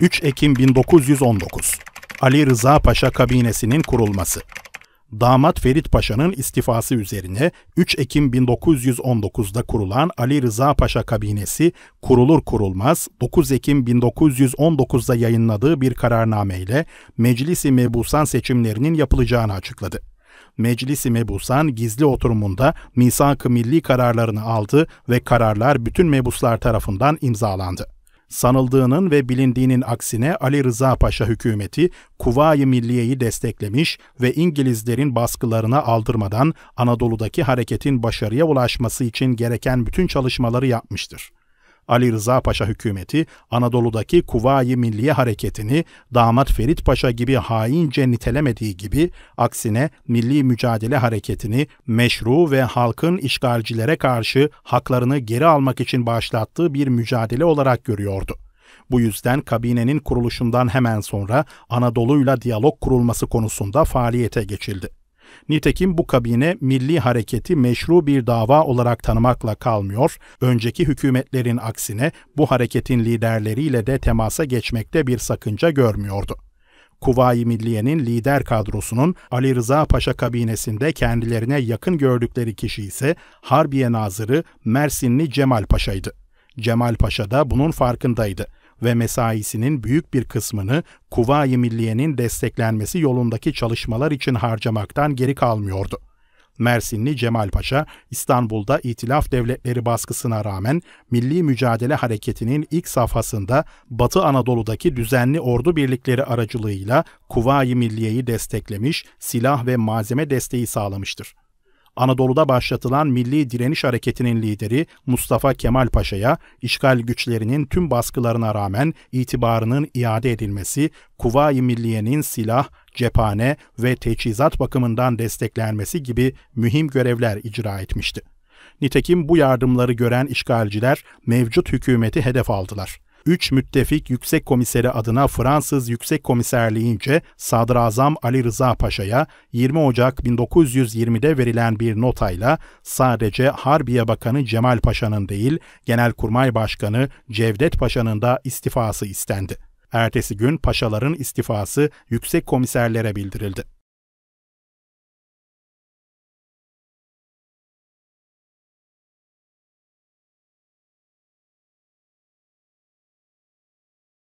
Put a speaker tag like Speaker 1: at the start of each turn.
Speaker 1: 3 Ekim 1919 Ali Rıza Paşa kabinesinin kurulması damat Ferit Paşa'nın istifası üzerine 3 Ekim 1919'da kurulan Ali Rıza Paşa kabinesi kurulur kurulmaz 9 Ekim 1919'da yayınladığı bir kararnameyle Meclisi Mebusan seçimlerinin yapılacağını açıkladı. Meclisi Mebusan gizli oturumunda misak-ı milli kararlarını aldı ve kararlar bütün mebuslar tarafından imzalandı. Sanıldığının ve bilindiğinin aksine Ali Rıza Paşa hükümeti Kuvayi Milliye'yi desteklemiş ve İngilizlerin baskılarına aldırmadan Anadolu'daki hareketin başarıya ulaşması için gereken bütün çalışmaları yapmıştır. Ali Rıza Paşa hükümeti Anadolu'daki Kuvayi Milliye Hareketi'ni damat Ferit Paşa gibi haince nitelemediği gibi aksine milli mücadele hareketini meşru ve halkın işgalcilere karşı haklarını geri almak için başlattığı bir mücadele olarak görüyordu. Bu yüzden kabinenin kuruluşundan hemen sonra Anadolu'yla diyalog kurulması konusunda faaliyete geçildi. Nitekim bu kabine milli hareketi meşru bir dava olarak tanımakla kalmıyor, önceki hükümetlerin aksine bu hareketin liderleriyle de temasa geçmekte bir sakınca görmüyordu. Kuvayi Milliye'nin lider kadrosunun Ali Rıza Paşa kabinesinde kendilerine yakın gördükleri kişi ise Harbiye Nazırı Mersinli Cemal Paşa'ydı. Cemal Paşa da bunun farkındaydı ve mesaisinin büyük bir kısmını Kuvayi Milliye'nin desteklenmesi yolundaki çalışmalar için harcamaktan geri kalmıyordu. Mersinli Cemal Paşa, İstanbul'da İtilaf Devletleri baskısına rağmen Milli Mücadele Hareketi'nin ilk safhasında Batı Anadolu'daki düzenli ordu birlikleri aracılığıyla Kuvayi Milliye'yi desteklemiş, silah ve malzeme desteği sağlamıştır. Anadolu'da başlatılan Milli Direniş Hareketi'nin lideri Mustafa Kemal Paşa'ya işgal güçlerinin tüm baskılarına rağmen itibarının iade edilmesi, Kuvayi Milliye'nin silah, cephane ve teçhizat bakımından desteklenmesi gibi mühim görevler icra etmişti. Nitekim bu yardımları gören işgalciler mevcut hükümeti hedef aldılar. 3 müttefik yüksek komiseri adına Fransız Yüksek Komiserliğince Sadrazam Ali Rıza Paşa'ya 20 Ocak 1920'de verilen bir notayla sadece Harbiye Bakanı Cemal Paşa'nın değil, Genelkurmay Başkanı Cevdet Paşa'nın da istifası istendi. Ertesi gün paşaların istifası yüksek komiserlere bildirildi.